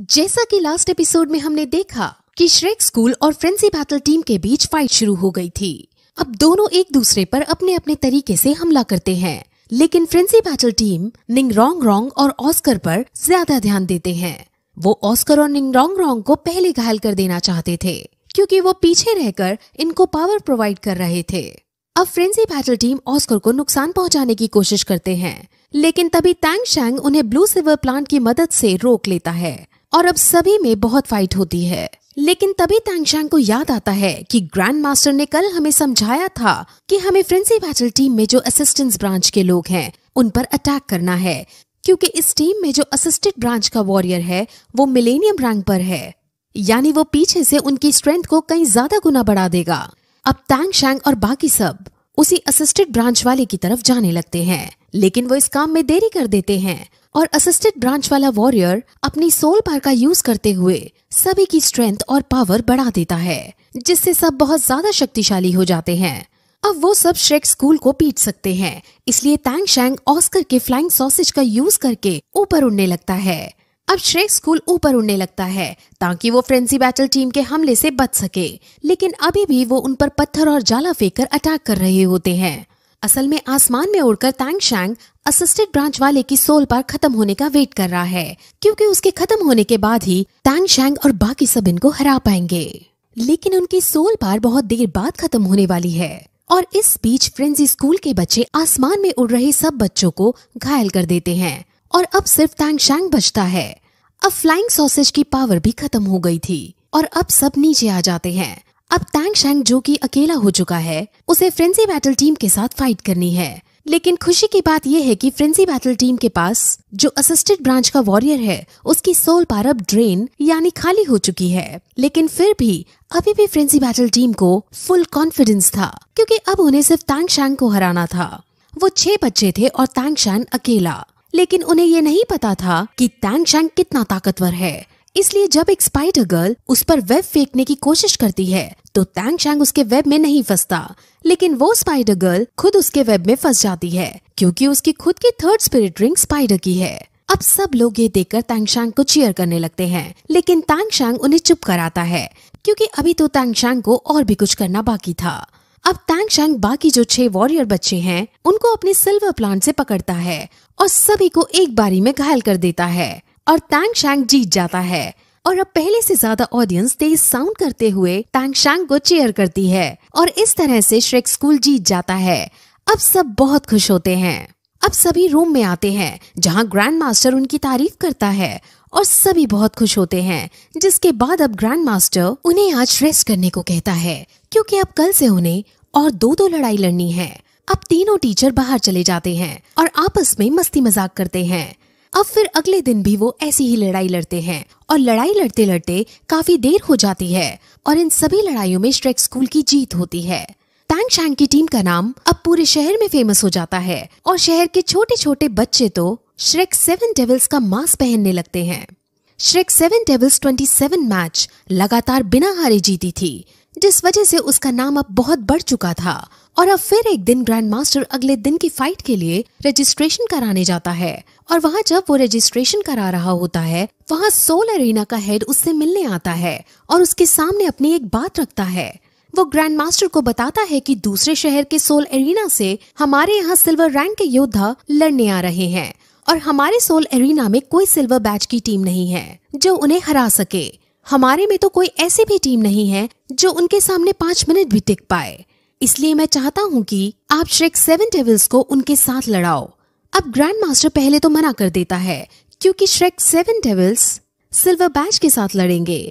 जैसा कि last episode में हमने देखा कि श्रेक स्कूल और फ्रेंसी बैटल टीम के बीच फाइट शुरू हो गई थी अब दोनों एक दूसरे पर अपने अपने तरीके से हमला करते हैं लेकिन frenzy battle team Ning Rong Rong और ऑस्कर पर ज्यादा ध्यान देते हैं वो ऑस्कर और निंग रोंग रोंग को पहले घायल कर देना चाहते थे क्योंकि वो पीछे रहकर इनको पावर प्रोवाइड कर रहे थे अब फ्रेंसी बैटल टीम ऑस्कर को नुकसान पहुंचाने की कोशिश करते हैं लेकिन तभी तैंग शैंग उन्हें ब्लू सिल्वर प्लांट की मदद से रोक लेता है और अब सभी में बहुत फाइट होती है लेकिन तभी तैंगशांग को याद आता है कि ग्रैंड मास्टर ने कल हमें समझाया था कि हमें फ्रेंसी बैटल टीम में जो असिस्टेंस ब्रांच के लोग हैं उन पर अटैक करना है क्योंकि इस टीम में जो असिस्टेंट ब्रांच का वॉरियर है वो मिलेनियम रैंक पर है यानी वो पीछे से उनकी स्ट्रेंथ को कई ज्यादा गुना बढ़ा देगा अब तैंग शैंग और बाकी सब उसी असिस्टेंट ब्रांच वाले की तरफ जाने लगते हैं लेकिन वो इस काम में देरी कर देते हैं और असिस्टेंट ब्रांच वाला वॉरियर अपनी सोल पार का यूज करते हुए सभी की स्ट्रेंथ और पावर बढ़ा देता है जिससे सब बहुत ज्यादा शक्तिशाली हो जाते हैं अब वो सब श्रेक स्कूल को पीट सकते हैं इसलिए तैंग शैंग ऑस्कर के फ्लाइंग सॉसेज का यूज करके ऊपर उड़ने लगता है अब श्रेक स्कूल ऊपर उड़ने लगता है ताकि वो फ्रेंसी बैटल टीम के हमले से बच सके लेकिन अभी भी वो उन पर पत्थर और जाला कर अटैक कर रहे होते हैं असल में आसमान में उड़कर तैंग शैंग असिस्टेंट ब्रांच वाले की सोल पर खत्म होने का वेट कर रहा है क्योंकि उसके खत्म होने के बाद ही तैंग शैंग और बाकी सब इनको हरा पाएंगे लेकिन उनकी सोल पार बहुत देर बाद खत्म होने वाली है और इस बीच फ्रेंजी स्कूल के बच्चे आसमान में उड़ रहे सब बच्चों को घायल कर देते हैं और अब सिर्फ टैंग शैंग बचता है अब फ्लाइंग सॉसेज की पावर भी खत्म हो गई थी और अब सब नीचे आ जाते हैं अब टैंग शैंग जो कि अकेला हो चुका है उसे फ्रेंसी बैटल टीम के साथ फाइट करनी है लेकिन खुशी की बात यह है कि फ्रेंसी बैटल टीम के पास जो असिस्टेंट ब्रांच का वॉरियर है उसकी सोल पार अब ड्रेन यानी खाली हो चुकी है लेकिन फिर भी अभी भी फ्रेंसी बैटल टीम को फुल कॉन्फिडेंस था क्योंकि अब उन्हें सिर्फ तांग शैंग को हराना था वो छह बच्चे थे और तांग शैंग अकेला लेकिन उन्हें ये नहीं पता था कि टैंग शैंग कितना ताकतवर है इसलिए जब एक स्पाइडर गर्ल उस पर वेब फेंकने की कोशिश करती है तो टैंग शैंग उसके वेब में नहीं फंसता लेकिन वो स्पाइडर गर्ल खुद उसके वेब में फंस जाती है क्योंकि उसकी खुद की थर्ड स्पिरिट रिंग स्पाइडर की है अब सब लोग ये देखकर शैंग को चीयर करने लगते हैं लेकिन शैंग उन्हें चुप कराता है क्योंकि अभी तो शैंग को और भी कुछ करना बाकी था अब शैंग बाकी जो छह वॉरियर बच्चे हैं उनको अपने सिल्वर प्लांट से पकड़ता है और सभी को एक बारी में घायल कर देता है और तैंग शैंग जीत जाता है और अब पहले से ज्यादा ऑडियंस तेज साउंड करते हुए तैंग शैंग को चेयर करती है और इस तरह से श्रेक स्कूल जीत जाता है अब सब बहुत खुश होते हैं अब सभी रूम में आते हैं जहाँ ग्रैंड मास्टर उनकी तारीफ करता है और सभी बहुत खुश होते हैं जिसके बाद अब ग्रैंड मास्टर उन्हें आज रेस्ट करने को कहता है क्योंकि अब कल से उन्हें और दो दो लड़ाई लड़नी है अब तीनों टीचर बाहर चले जाते हैं और आपस में मस्ती मजाक करते हैं अब फिर अगले दिन भी वो ऐसी ही लड़ाई लड़ते हैं और लड़ाई लड़ते लड़ते काफी देर हो जाती है और इन सभी लड़ाइयों में श्रेक स्कूल की जीत होती है टैंग शैंग की टीम का नाम अब पूरे शहर में फेमस हो जाता है और शहर के छोटे छोटे बच्चे तो श्रेक सेवन डेविल्स का मास्क पहनने लगते हैं Shrek seven devils seven match लगातार बिना हारे जीती थी जिस वजह से उसका नाम अब बहुत बढ़ चुका था और अब फिर एक दिन ग्रैंड मास्टर अगले दिन की फाइट के लिए रजिस्ट्रेशन कराने जाता है और वहाँ जब वो रजिस्ट्रेशन करा रहा होता है वहाँ सोल एरिना का हेड उससे मिलने आता है और उसके सामने अपनी एक बात रखता है वो ग्रैंड मास्टर को बताता है कि दूसरे शहर के सोल एरिना से हमारे यहाँ सिल्वर रैंक के योद्धा लड़ने आ रहे हैं और हमारे सोल एरिना में कोई सिल्वर बैच की टीम नहीं है जो उन्हें हरा सके हमारे में तो कोई ऐसी भी टीम नहीं है जो उनके सामने पांच मिनट भी टिक पाए इसलिए मैं चाहता हूँ कि आप श्रेक सेवन टेबल्स को उनके साथ लड़ाओ अब ग्रैंड मास्टर पहले तो मना कर देता है क्योंकि Shrek seven tables silver batch के साथ लड़ेंगे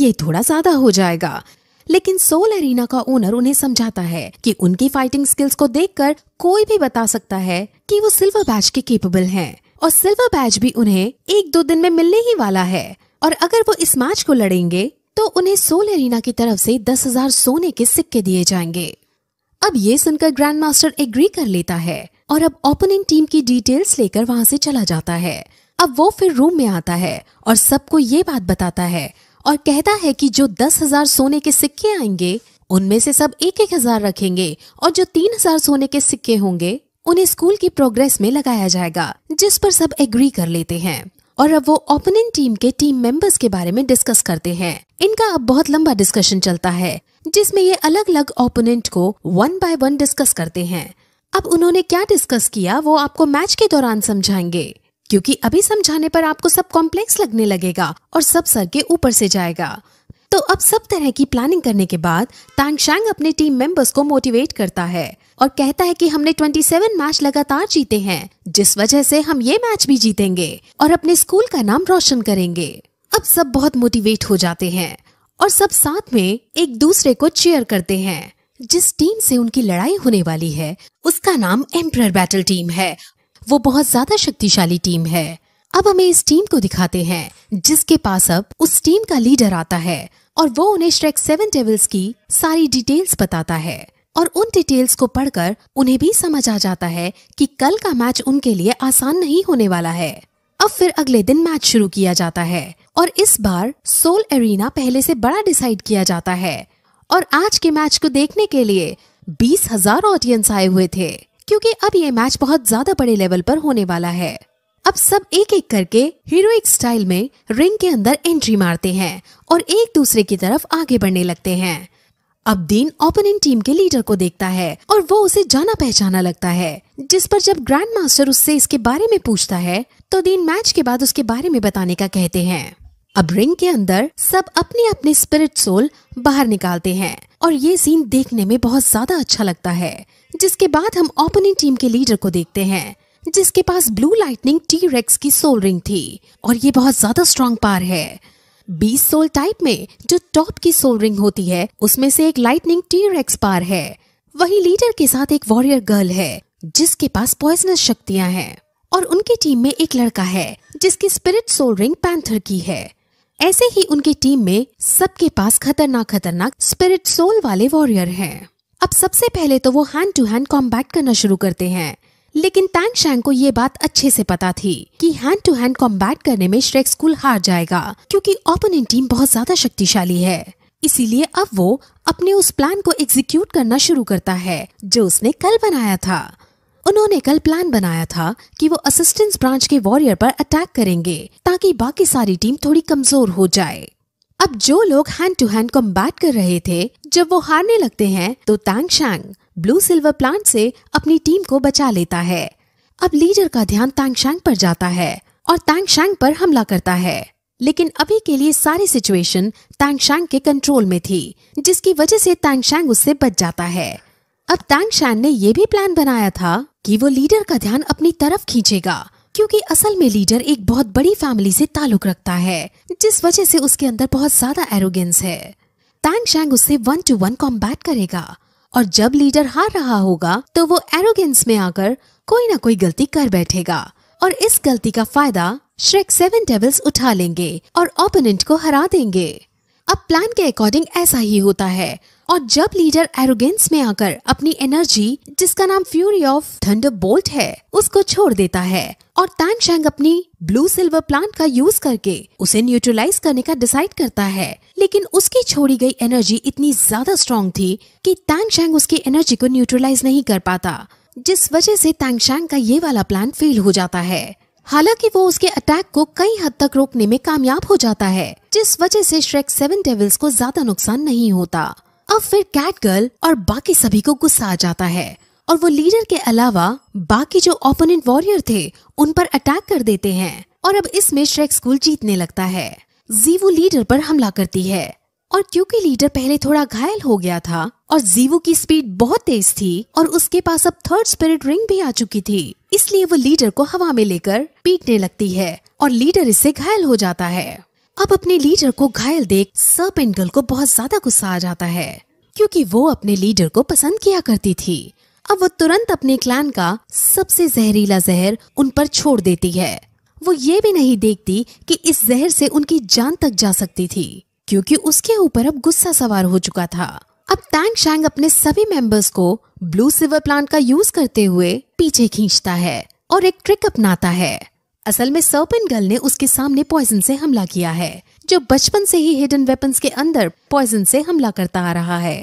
ये थोड़ा ज्यादा हो जाएगा लेकिन सोल एरिना का ओनर उन्हें समझाता है कि उनकी फाइटिंग स्किल्स को देखकर कोई भी बता सकता है कि वो सिल्वर बैच के केपेबल हैं और सिल्वर बैच भी उन्हें एक दो दिन में मिलने ही वाला है और अगर वो इस मैच को लड़ेंगे तो उन्हें सोल एरिना की तरफ से दस हजार सोने के सिक्के दिए जाएंगे अब ये सुनकर ग्रैंड मास्टर एग्री कर लेता है और अब ओपनिंग टीम की डिटेल्स लेकर वहां से चला जाता है अब वो फिर रूम में आता है और सबको ये बात बताता है और कहता है कि जो दस हजार सोने के सिक्के आएंगे उनमें से सब एक एक हजार रखेंगे और जो तीन हजार सोने के सिक्के होंगे उन्हें स्कूल की प्रोग्रेस में लगाया जाएगा जिस पर सब एग्री कर लेते हैं और अब वो ओपोनेंट टीम के टीम मेंबर्स के बारे में डिस्कस करते हैं इनका अब बहुत लंबा डिस्कशन चलता है जिसमें ये अलग अलग ओपोनेंट को वन बाय वन डिस्कस करते हैं अब उन्होंने क्या डिस्कस किया वो आपको मैच के दौरान समझाएंगे क्योंकि अभी समझाने पर आपको सब कॉम्प्लेक्स लगने लगेगा और सब सर के ऊपर से जाएगा तो अब सब तरह की प्लानिंग करने के बाद तांगशांग अपने टीम मेंबर्स को मोटिवेट करता है और कहता है कि हमने 27 मैच लगातार जीते हैं जिस वजह से हम ये मैच भी जीतेंगे और अपने स्कूल का नाम रोशन करेंगे अब सब बहुत मोटिवेट हो जाते हैं और सब साथ में एक दूसरे को चेयर करते हैं जिस टीम से उनकी लड़ाई होने वाली है उसका नाम एम्पर बैटल टीम है वो बहुत ज्यादा शक्तिशाली टीम है अब हमें इस टीम को दिखाते हैं जिसके पास अब उस टीम का लीडर आता है और वो उन्हें श्रेक सेवन टेबल्स की सारी डिटेल्स बताता है और उन डिटेल्स को पढ़कर उन्हें भी समझ आ जाता है कि कल का मैच उनके लिए आसान नहीं होने वाला है अब फिर अगले दिन मैच शुरू किया जाता है और इस बार सोल एरिना पहले से बड़ा डिसाइड किया जाता है और आज के मैच को देखने के लिए बीस हजार ऑडियंस आए हुए थे क्योंकि अब ये मैच बहुत ज्यादा बड़े लेवल पर होने वाला है अब सब एक एक करके हीरोइक स्टाइल में रिंग के अंदर एंट्री मारते हैं और एक दूसरे की तरफ आगे बढ़ने लगते हैं अब दीन ओपनिंग टीम के लीडर को देखता है और वो उसे जाना पहचाना लगता है जिस पर जब ग्रैंड मास्टर उससे इसके बारे में पूछता है तो दीन मैच के बाद उसके बारे में बताने का कहते हैं अब रिंग के अंदर सब अपने अपने स्पिरिट सोल बाहर निकालते हैं और ये सीन देखने में बहुत ज्यादा अच्छा लगता है जिसके बाद हम ओपनिंग टीम के लीडर को देखते हैं जिसके पास ब्लू लाइटनिंग टी रेक्स की सोल रिंग थी और ये बहुत ज्यादा स्ट्रॉन्ग पार है बीस सोल टाइप में जो टॉप की सोल रिंग होती है उसमें से एक लाइटनिंग टीर एक्सपायर है वही लीडर के साथ एक वॉरियर गर्ल है जिसके पास पॉइजनस शक्तियां हैं और उनकी टीम में एक लड़का है जिसकी स्पिरिट सोल रिंग पैंथर की है ऐसे ही उनकी टीम में सबके पास खतरनाक खतरनाक स्पिरिट सोल वाले वॉरियर हैं। अब सबसे पहले तो वो हैंड टू हैंड कॉम्बैक्ट करना शुरू करते हैं लेकिन तैंग शैंग को ये बात अच्छे से पता थी कि हैंड टू हैंड कॉम्बैट करने में श्रेक स्कूल हार जाएगा क्योंकि ओपोनेंट टीम बहुत ज्यादा शक्तिशाली है इसीलिए अब वो अपने उस प्लान को एग्जीक्यूट करना शुरू करता है जो उसने कल बनाया था उन्होंने कल प्लान बनाया था कि वो असिस्टेंस ब्रांच के वॉरियर पर अटैक करेंगे ताकि बाकी सारी टीम थोड़ी कमजोर हो जाए अब जो लोग हैंड टू हैंड कॉम्बैट कर रहे थे जब वो हारने लगते हैं तो तांग शांग ब्लू सिल्वर प्लांट से अपनी टीम को बचा लेता है अब लीडर का ध्यान तांग शांग पर जाता है और तांग शांग पर हमला करता है लेकिन अभी के लिए सारी सिचुएशन तांग शांग के कंट्रोल में थी जिसकी वजह से तांग शांग उससे बच जाता है अब तांग शांग ने यह भी प्लान बनाया था कि वो लीडर का ध्यान अपनी तरफ खींचेगा क्योंकि असल में लीडर एक बहुत बड़ी फैमिली से ताल्लुक रखता है जिस वजह से उसके अंदर बहुत ज्यादा एरोगेंस है तैंग शैंग उससे वन टू वन कॉम्बैट करेगा और जब लीडर हार रहा होगा तो वो एरोगेंस में आकर कोई ना कोई गलती कर बैठेगा और इस गलती का फायदा श्रेक सेवन डेवल्स उठा लेंगे और ओपोनेंट को हरा देंगे अब प्लान के अकॉर्डिंग ऐसा ही होता है और जब लीडर एरोगेंस में आकर अपनी एनर्जी जिसका नाम फ्यूरी ऑफ थंडर बोल्ट है उसको छोड़ देता है और शेंग अपनी ब्लू सिल्वर प्लांट का यूज करके उसे न्यूट्रलाइज करने का डिसाइड करता है लेकिन उसकी छोड़ी गई एनर्जी इतनी ज्यादा स्ट्रॉन्ग थी कि शेंग उसकी एनर्जी को न्यूट्रलाइज नहीं कर पाता जिस वजह से शेंग का ये वाला प्लान फेल हो जाता है हालांकि वो उसके अटैक को कई हद तक रोकने में कामयाब हो जाता है जिस वजह से श्रेक सेवन डेविल्स को ज्यादा नुकसान नहीं होता अब फिर कैट गर्ल और बाकी सभी को गुस्सा आ जाता है और वो लीडर के अलावा बाकी जो ओपोनेंट वॉरियर थे उन पर अटैक कर देते हैं और अब इसमें श्रेक स्कूल जीतने लगता है जीवू लीडर पर हमला करती है और क्योंकि लीडर पहले थोड़ा घायल हो गया था और जीवू की स्पीड बहुत तेज थी और उसके पास अब थर्ड स्पिरिट रिंग भी आ चुकी थी इसलिए वो लीडर को हवा में लेकर पीटने लगती है और लीडर इससे घायल हो जाता है अब अपने लीडर को घायल देख सर्प एंगल को बहुत ज्यादा गुस्सा आ जाता है क्योंकि वो अपने लीडर को पसंद किया करती थी अब वो तुरंत अपने क्लान का सबसे जहरीला जहर उन पर छोड़ देती है वो ये भी नहीं देखती कि इस जहर से उनकी जान तक जा सकती थी क्योंकि उसके ऊपर अब गुस्सा सवार हो चुका था अब टैंग शैंग अपने सभी मेंबर्स को ब्लू सिल्वर प्लांट का यूज करते हुए पीछे खींचता है और एक ट्रिक अपनाता है असल में सर्पिन गर्ल ने उसके सामने पॉइजन से हमला किया है जो बचपन से ही हिडन वेपन्स के अंदर पॉइजन से हमला करता आ रहा है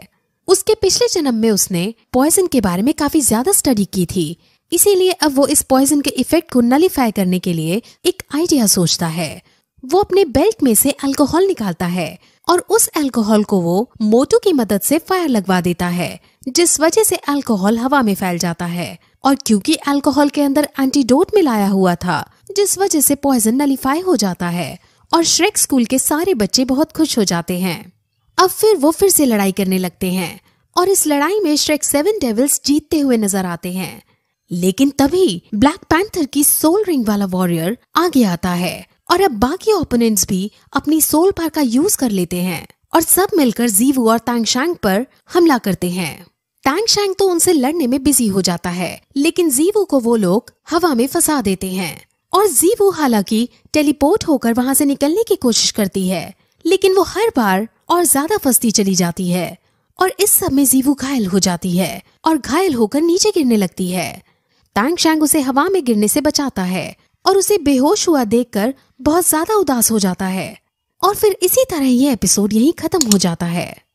उसके पिछले जन्म में उसने पॉइजन के बारे में काफी ज्यादा स्टडी की थी इसीलिए अब वो इस पॉइजन के इफेक्ट को नलीफाई करने के लिए एक आइडिया सोचता है वो अपने बेल्ट में से अल्कोहल निकालता है और उस अल्कोहल को वो मोटू की मदद से फायर लगवा देता है जिस वजह से अल्कोहल हवा में फैल जाता है और क्योंकि अल्कोहल के अंदर एंटीडोट मिलाया हुआ था जिस वजह से पॉइजन नलीफाई हो जाता है और श्रेक स्कूल के सारे बच्चे बहुत खुश हो जाते हैं अब फिर वो फिर से लड़ाई करने लगते हैं और इस लड़ाई में श्रेक सेवन डेविल्स जीतते हुए नजर आते हैं लेकिन तभी ब्लैक पैंथर की सोल रिंग वाला वॉरियर आगे आता है और अब बाकी ओपोनेंट्स भी अपनी सोल पार का यूज कर लेते हैं और सब मिलकर जीवू और तांगशांग पर हमला करते हैं तांगशांग तो उनसे लड़ने में बिजी हो जाता है लेकिन जीवू को वो लोग हवा में फंसा देते हैं और जीवू हालांकि टेलीपोर्ट होकर वहां से निकलने की कोशिश करती है लेकिन वो हर बार और ज्यादा फंसती चली जाती है और इस सब में जीवू घायल हो जाती है और घायल होकर नीचे गिरने लगती है तैंग शैंग उसे हवा में गिरने से बचाता है और उसे बेहोश हुआ देखकर बहुत ज्यादा उदास हो जाता है और फिर इसी तरह ये एपिसोड यहीं खत्म हो जाता है